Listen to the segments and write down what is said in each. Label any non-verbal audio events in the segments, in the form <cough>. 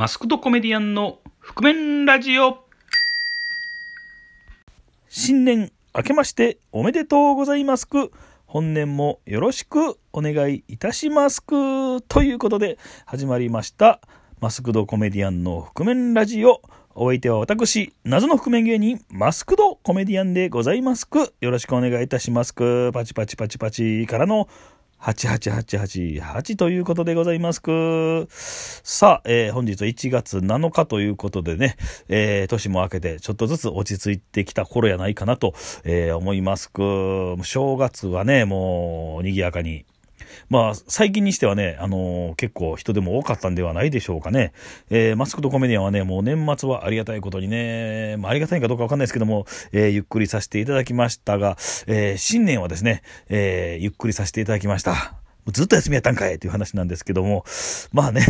マスクドコメディアンの覆面ラジオ新年明けましておめでとうございますく本年もよろしくお願いいたしますくということで始まりましたマスクドコメディアンの覆面ラジオお相手は私、謎の覆面芸人、マスクドコメディアンでございますく。よろしくお願いいたしますく。パチパチパチパチからの88888ということでございますく。さあ、えー、本日1月7日ということでね、えー、年も明けてちょっとずつ落ち着いてきた頃やないかなと、えー、思いますく。正月はね、もう賑やかに。まあ、最近にしてはね、あのー、結構人でも多かったんではないでしょうかね。えー、マスクとコメディアンはね、もう年末はありがたいことにね、まあ、ありがたいかどうかわかんないですけども、えー、ゆっくりさせていただきましたが、え新年はですね、えゆっくりさせていただきました。ずっと休みやったんかいという話なんですけども、まあね、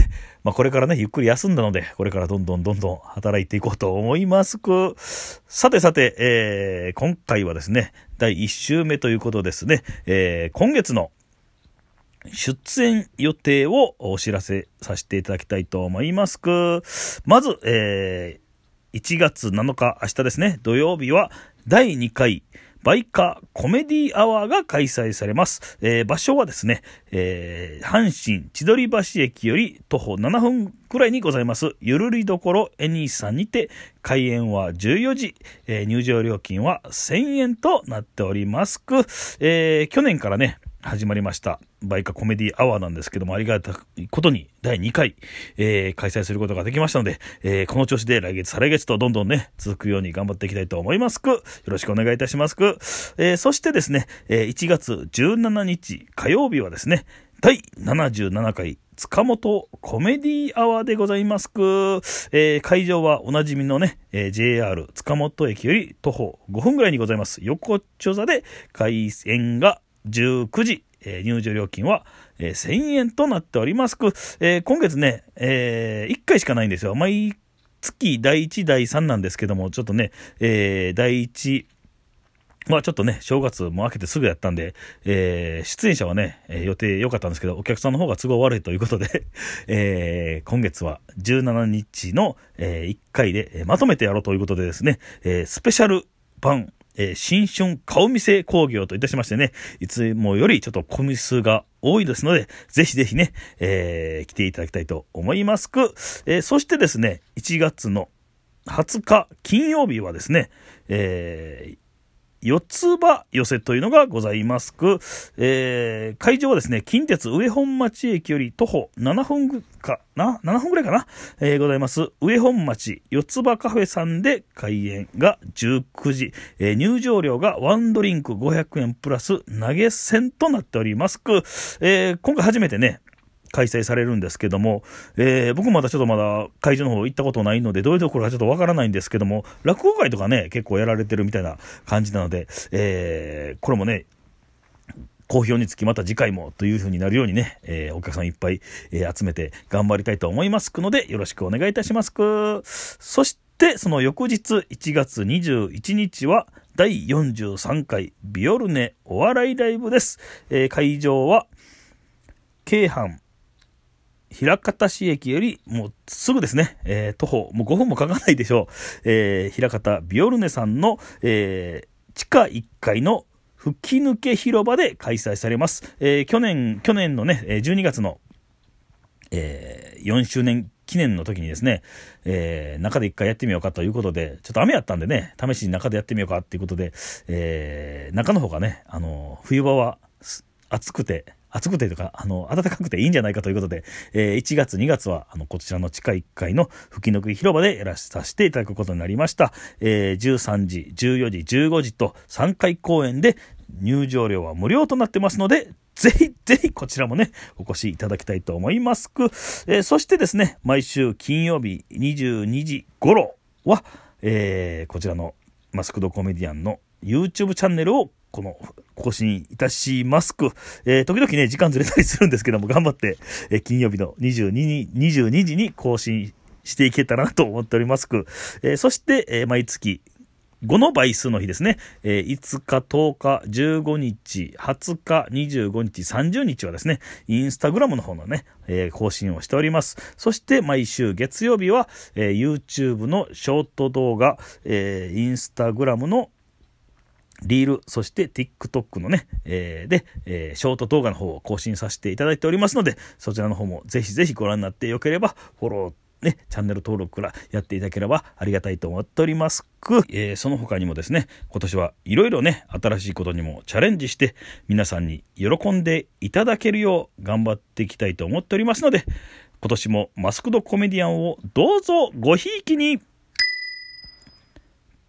まあこれからね、ゆっくり休んだので、これからどんどんどんどん働いていこうと思いますさてさて、え今回はですね、第1週目ということですね、え今月の出演予定をお知らせさせていただきたいと思います。まず、えー、1月7日、明日ですね、土曜日は第2回バイカーコメディアワーが開催されます。えー、場所はですね、えー、阪神千鳥橋駅より徒歩7分くらいにございます、ゆるりどころエニーさんにて、開演は14時、えー、入場料金は1000円となっております。え去年からね、始まりました。バイカコメディアワーなんですけども、ありがたいことに第2回、えー、開催することができましたので、えー、この調子で来月、再来月とどんどんね、続くように頑張っていきたいと思いますく、よろしくお願いいたしますく。えー、そしてですね、え1月17日火曜日はですね、第77回塚本コメディアワーでございますく、えー、会場はおなじみのね、えー、JR 塚本駅より徒歩5分ぐらいにございます横丁座で開演が19時、えー、入場料金は、えー、1000円となっております。えー、今月ね、えー、1回しかないんですよ。毎月第1、第3なんですけども、ちょっとね、えー、第1、まあちょっとね、正月も明けてすぐやったんで、えー、出演者はね、えー、予定良かったんですけど、お客さんの方が都合悪いということで <laughs> えー、今月は17日の、えー、1回で、えー、まとめてやろうということでですね、えー、スペシャル版えー、新春顔見せ工業といたしましてね、いつもよりちょっとコミ数が多いですので、ぜひぜひね、えー、来ていただきたいと思いますく、えー、そしてですね、1月の20日金曜日はですね、えー、四つ葉寄せというのがございますく、えー、会場はですね、近鉄上本町駅より徒歩7分かな、7分ぐらいかな、えー、ございます、上本町四つ葉カフェさんで開演が19時、えー、入場料がワンドリンク500円プラス投げ銭となっておりますく、えー、今回初めてね、開催されるんですけども、えー、僕まだちょっとまだ会場の方行ったことないので、どういうところかちょっとわからないんですけども、落語会とかね、結構やられてるみたいな感じなので、えー、これもね、好評につきまた次回もという風になるようにね、えー、お客さんいっぱい、えー、集めて頑張りたいと思いますので、よろしくお願いいたしますく。そして、その翌日1月21日は、第43回ビオルネお笑いライブです。えー、会場は、京阪平方市駅よりもうすぐですね、えー、徒歩、もう5分もかからないでしょう。えー、平方ビオルネさんの、えー、地下1階の吹き抜け広場で開催されます。え去年、去年のね、12月の、え4周年記念の時にですね、えー、中で一回やってみようかということで、ちょっと雨やったんでね、試しに中でやってみようかっていうことで、えー、中の方がね、あの、冬場は暑くて、暑くてとか、あの、暖かくていいんじゃないかということで、えー、1月、2月は、あの、こちらの地下1階の吹き抜き広場でやらさせていただくことになりました。えー、13時、14時、15時と3回公演で、入場料は無料となってますので、ぜひぜひこちらもね、お越しいただきたいと思います。えー、そしてですね、毎週金曜日22時頃は、えー、こちらのマスクドコメディアンの YouTube チャンネルをこの、更新いたします。えー、時々ね、時間ずれたりするんですけども、頑張って、えー、金曜日の22に、22時に更新していけたらなと思っておりますく。えー、そして、え毎月、5の倍数の日ですね。え5日、10日、15日、20日、25日、30日はですね、インスタグラムの方のね、え更新をしております。そして毎週月曜日は、え YouTube のショート動画、えー、インスタグラムのリール、そして TikTok のね、えー、で、えー、ショート動画の方を更新させていただいておりますので、そちらの方もぜひぜひご覧になってよければ、フォローね、チャンネル登録からやっていただければありがたいと思っておりますく、えー、その他にもですね、今年はいろいろね、新しいことにもチャレンジして、皆さんに喜んでいただけるよう頑張っていきたいと思っておりますので、今年もマスクドコメディアンをどうぞごひいきに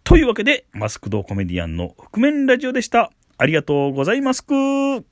というわけで、マスクドコメディアンの覆面ラジオでした。ありがとうございますく